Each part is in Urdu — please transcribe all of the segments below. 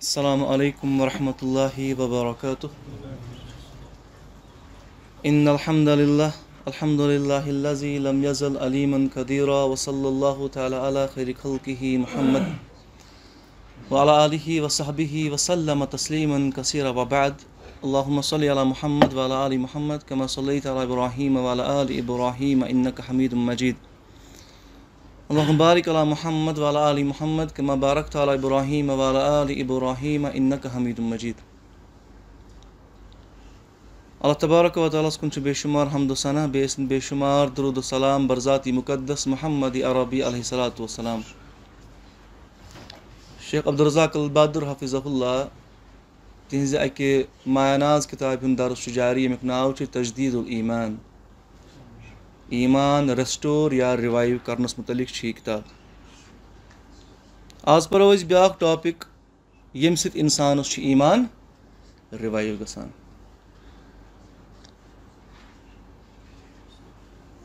السلام عليكم ورحمة الله وبركاته إن الحمد لله الحمد لله الذي لم يزل عليما كديرا وصلى الله تعالى على خير خلقه محمد وعلى آله وصحبه وسلم تسليما كثيرا وبعد اللهم صل على محمد وعلى آل محمد كما صليت على إبراهيم وعلى آل إبراهيم إنك حميد مجيد الحمبار محمد والا علی محمد مبارکہ ابراہیم وا علی ابراہیم انک حمید مجید اللہ تبارک و تعالیٰ کن بے شمار حمد و ثنا بے بے شمار درود و سلام برزاتی مقدس محمد عربی علیہ السلام شیخ عبدالرزاق البادر حافظ اللہ تک مایاناز کتاب دار جاری یھ نو تجدید الایمان ایمان ریسٹور یا ریوائیو کرنس متعلق یہ کتاب آز پوس بیا ٹاپک یم ریوائیو گسان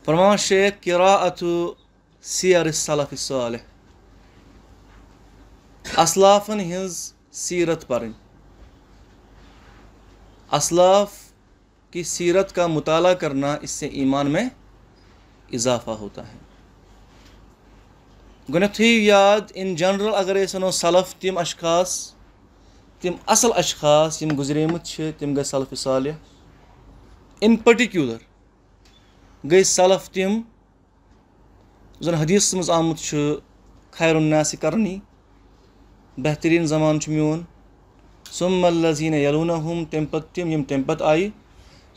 فرمان شیخ السلف اتو سیر صلف اصلافن پرن اسلاف کی سیرت کا مطالعہ کرنا اس سے ایمان میں اضافہ ہوتا ہے گنتھی یاد ان جنرل اگر سلف تم اشخاص تم اصل اشخاص گزری گئے سلف صالح ان پٹیکیولر گئی سلف تم زن حدیثس مز آمت خیر الناس کرنی بہترین زمان من سم مل لزینہ یلونہم تم پھر پت آئی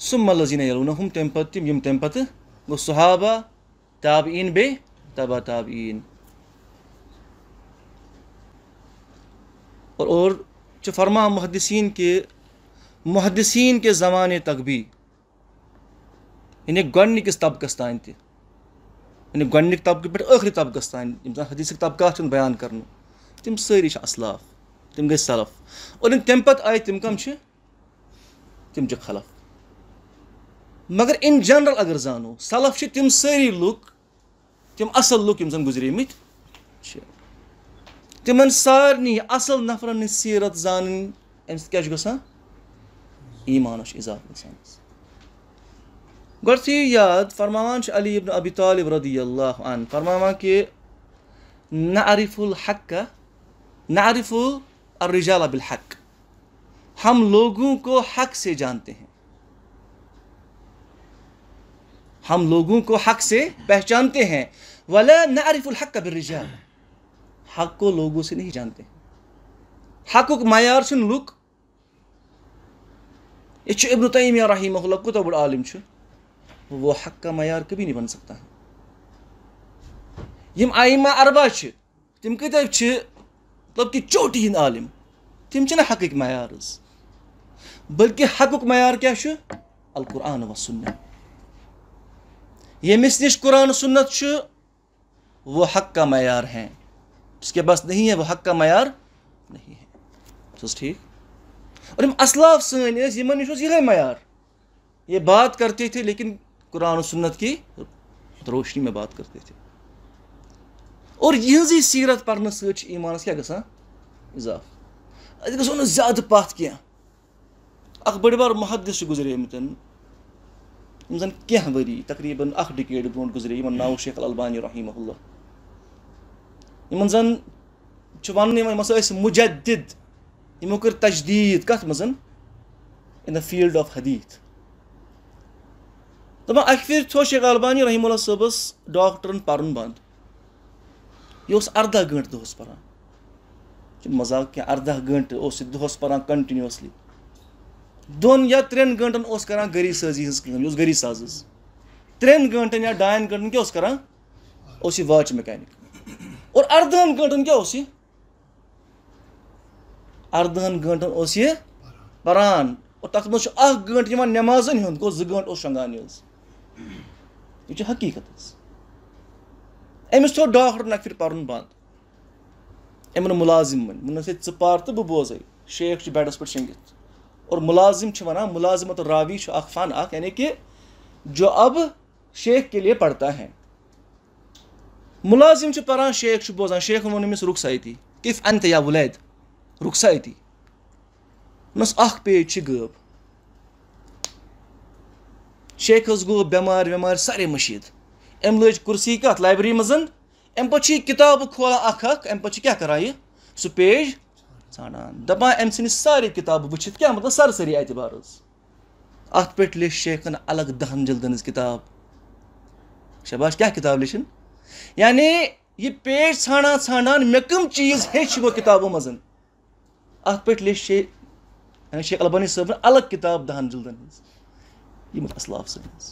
سم ملینہ یلون تم تمہیں وہ صحابہ تابعین بے تبا تابعین اور اور جو فرما محدثین کے محدثین کے زمانے تک بھی انہیں گنڈنی طبقس طب کستائیں تھے انہیں گنڈنی کس طب کی پیٹھ اخری طب کستائیں جمزان حدیث کے بیان کرنا تم سیری شاہ اسلاف تم گئے سلف اور ان تیمپت آئے تم کم چھے تم جو خلف مگر اِن جنرل اگر زانو صلف تم سیری لک تم اصل لک ہم گزرے متن سارن اصل نفرن سیرت زان سا ای مانوشا گوت سے یاد فرماوان فرمان علی ابن ابی طالب رضی اللہ عنہ فرماوان کہِ نعرف الحق نعرف الرجال بالحق ہم لوگوں کو حق سے جانتے ہیں ہم لوگوں کو حق سے پہچانتے ہیں ولا نعرف الحق کا حق کو لوگوں سے نہیں جانتے کو معیار سن لک یہ ابن تیمیہ رحیمہ اللہ تو بڑا عالم وہ حق کا معیار کبھی نہیں بن سکتا آئیمہ آئمہ چھو تم چھو مطلب کہ چوٹی ہند عالم تم حقک معیار بلکہ حق معیار کیا القرآن و سنہ یمس نش قرآن و سنت وہ حق کا معیار ہیں کے بس نہیں ہے وہ حق کا معیار نہیں ہے بس ٹھیک اور ہم اسلاف اصلاف نش یہ معیار یہ بات کرتے تھے لیکن قرآن و سنت کی روشنی میں بات کرتے تھے اور یہ سیرت پڑھنے سی ایمانس کیا اضاف اب گو نا زیادہ اخ بڑ بار محدث سے گزرے من کینٛہہ ؤری تقریٖباً اَکھ ڈِکیڈ برونٛٹھ گُزرے یِمَن ناو شیخ البانی رحیمہ اللہ یِمَن زَن وَننہٕ یِوان یِم ہَسا ٲسۍ مُجدِد یِمو کٔر تجدیٖد کَتھ منٛز اِن دَ فیٖلڈ آف حدیت اَکہِ پھِرِ تھوٚو شیخ البانی رحیٖم اللہ صٲبَس ڈاکٹرن پَرُن بنٛد یہِ اوس پند یہ اسردہ گنٹ دہس پہ مزاق گٲنٛٹہٕ اوس یہِ دۄہَس پَران پنٹنیسلی دون یا ترین گنٹن اس کران گری سازی ہز کم یہ گری ساز ترین گنٹن یا ڈائن گنٹن کیا اس کران اس واچ میکینک اور اردہن گنٹن کیا اس اردہن گنٹن اس یہ پران اور تک مجھ اخ گنٹ یوان نمازن ہند گو زٕ گنٹ اس شنگان یز یہ حقیقت أمس تھوٚو ڈاکٹرن اکہِ پھِرِ پَرُن بنٛد أمۍ ووٚن مُلازِم وۄنۍ ووٚننَس ہے ژٕ پَر تہٕ بہٕ بوزَے شیخ چھُ بٮ۪ڈَس پٮ۪ٹھ شیٚنٛگِتھ اور ملازم ملا ملازمت راوی الراوی الن اخ یعنی کہ جو اب شیخ کے لئے پڑھتا ہے چھو پران شیخ بوزان شیخ و تھی کف انت یا ولید نس اخ چھ گوب شیخ اس گو بیمار ویمار سارے مشید ام لج کرسی کت لائبریری مزن ام پچھی کتاب کھولا پچھی پتہ کرائی سہ پیج සානන් දබා එම්සිනි සාරි කිතාබ වචිත් kya matlab sar sari etibar ٲس اَتھ پٮ۪ٹھ لیٚچھ شیخن الگ دہن جلدنٕز کِتاب شباش کیٛاہ کِتاب لیٚچھِن یعنی یہِ پیج ژھانٛڈان ژھانٛڈان مےٚ کٕم چیٖز ہیٚچھ یِمو کِتابو منٛز اَتھ پٮ۪ٹھ لیٚچھ شیخ شیخ البانی صٲبن الگ کِتاب دہن جلدن ہٕنٛز یِمن اصلاف سٕنٛز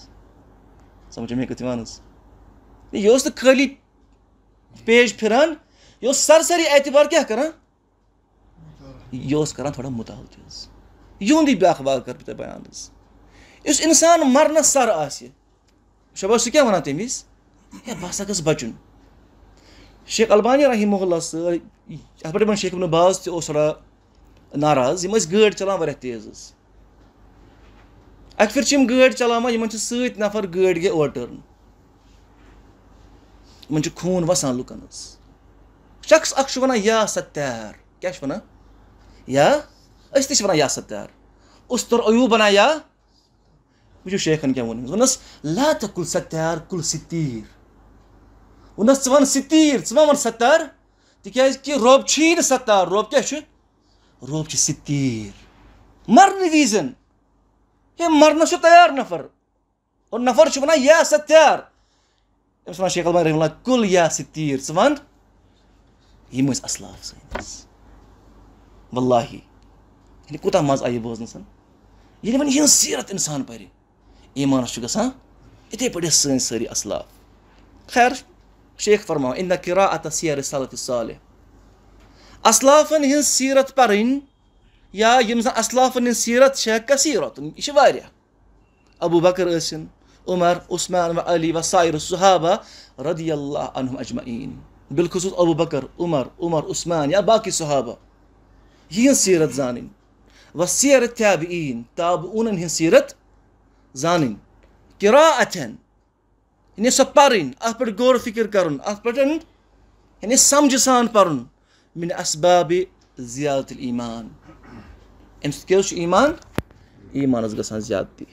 سمجھو مےٚ کَتھ یِوان حظ یہِ اوس نہٕ خٲلی پیج پھِران یہِ اوس سرسری اعتبار کیٛاہ کران यो أسۍ کَران تھوڑا مُطالعہٕ تہِ حظ یِہُنٛدُے بیٛاکھ واقعہٕ کَرٕ بہٕ تۄہہِ بیان حظ یُس اِنسان مَرنَس سَر آسہِ شبا سُہ کیٛاہ وَنان تَمہِ وِزِ ہے بہٕ ہسا گٔژھ بَچُن شیخ البانی رحمہ اللہ سۭتۍ یَتھ پٮ۪ٹھ یِمَن شیخ اِبنہٕ باز تہِ اوس تھوڑا ناراض یِم ٲسۍ گٲڑۍ چَلاوان واریاہ تیز حظ اَکہِ پھِرِ چھِ یِم گٲڑۍ چلاوان یِمَن چھِ سۭتۍ نفر گٲڑۍ گٔے اوٚوَرٹٲرٕن یِمَن چھُ خوٗن وَسان لُکَن حظ شخص اَکھ چھُ وَنان یا سا تیر کیٛاہ چھُ وَنان یا ستار استر ایو بنا یہ مجھے شیخن کی وجہ لات کل ستار کل ستیر و سہ تیر و ستار تاز کہ رب چی ن ستار رب کیا رب سے ستیر مرنے وزن ہوں مرنس سے تیار نفر افران یا ستارہ شیخ الحمد رحم کل یا ستیر ثیل آف سی والله یعنی کوٗتاہ مَزٕ آو یہِ بوزنَس ییٚلہِ يعني وۄنۍ یِہٕنٛز سیٖرت اِنسان پَرِ ایٖمانَس چھُ گژھان یِتھَے پٲٹھۍ ٲسۍ سٲنۍ سٲری اَصلاف خیر شیخ فرماوان اِندا کِراعت سیر صلت صالح اَصلافَن ہِنٛز سیٖرت پَرٕنۍ یا یِم زَن اَصلافَن ہِنٛز سیٖرت چھےٚ کثیٖرتُن یہِ چھِ واریاہ ابوٗ بکر ٲسِن عمر عثمان و علی و سایر صحابہ رضی اللہ عنہم اجمعیٖن بالخصوٗص ابوٗ بکر عمر عمر عثمان یا باقٕے صحابہ یہ سیرت زان و سیرت تابعین بہین ہن سیرت زان کتن یعنی سو سا پہ پور فکر کرن یعنی سمجھ سان پرن من اسباب زیادت الایمان امس کی ایمان ایمان ایمانس گسان زیادتی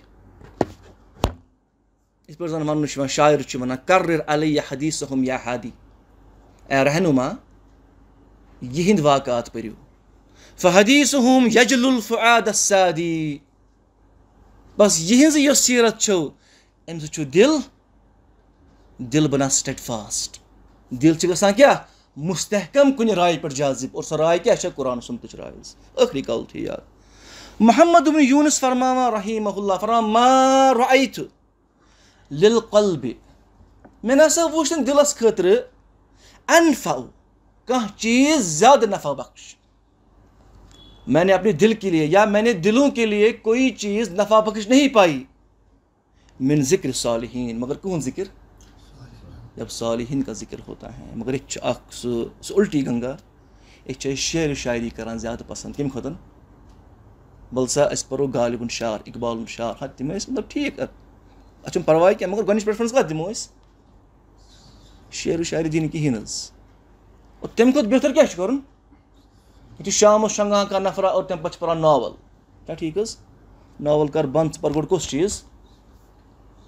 اس پر زن ون سے شاعر ورر کرر علی حدیثهم یا حادی اے رہنما یہند واقعات پریو فہادی سہم یجل الفعاد السادی بس بس یہ سیرت چھ ام سل دل دل بنا سٹیٹ فاسٹ دل گسان کیا مستحکم کن رائے پازب ار سا رائے کیا قرآن سمند رائے تھی یاد محمد بن یونس فرماما اللہ رحیم فرمایت لے نسا وش نے دلس خطر انفع فو چیز زیادہ نفع بخش میں نے اپنے دل کے لیے یا دلوں کے لیے کوئی چیز نفع بخش نہیں پائی من ذکر صالحین مگر کون ذکر جب صالحین کا ذکر ہوتا ہے مگر ایک الٹی گنگا چاہے شعر و شاعری کران زیادہ پسند کم خوت بل سا پرو غالب شعر اقبال شار حتم مطلب ٹھیک اچھا پرواہ کیا مگر گچ پریفرنس دمو اس شعر و شاعری اور تم تمہیں بہتر کیا یہ شام اور نف تمہیں پانا ناول کیا ٹھیک ہے ناول کر کس چیز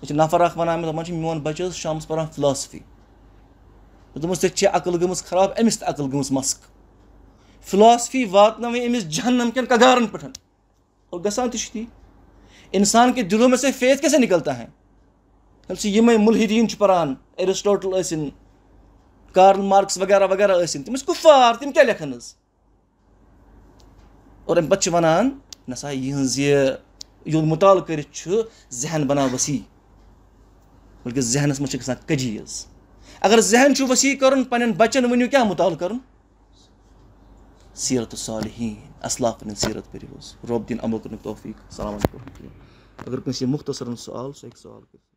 یہ نفر اخ دن مون بچہ شام پان فلاسفی دس تھی عقل گم خراب امس تقل مسک فلاسفی واتن امس جہنم کن پہ اور گسان تھی انسان کے دلوں میں سے فیت کیسے نکلتا ہے یہ پران الدین پیرسٹوٹل کارل مارکس وغیرہ وغیرہ تم کفار تم کیا لکھن اور امی پتہ چھ ونان نسا یہ ہنز یہ یہ مطال کرت چھ ذہن بنا وسی بلکہ ذہن اس میں چھ کسان کجی اگر ذہن چھو وسی کرن پنین بچن ونیو کیا مطال کرن سیرت صالحین اسلاف پنین سیرت کری ہوز رب دین عمل کرنے توفیق سلام علیکم اگر کنسی مختصر سوال سو ایک سوال کرتے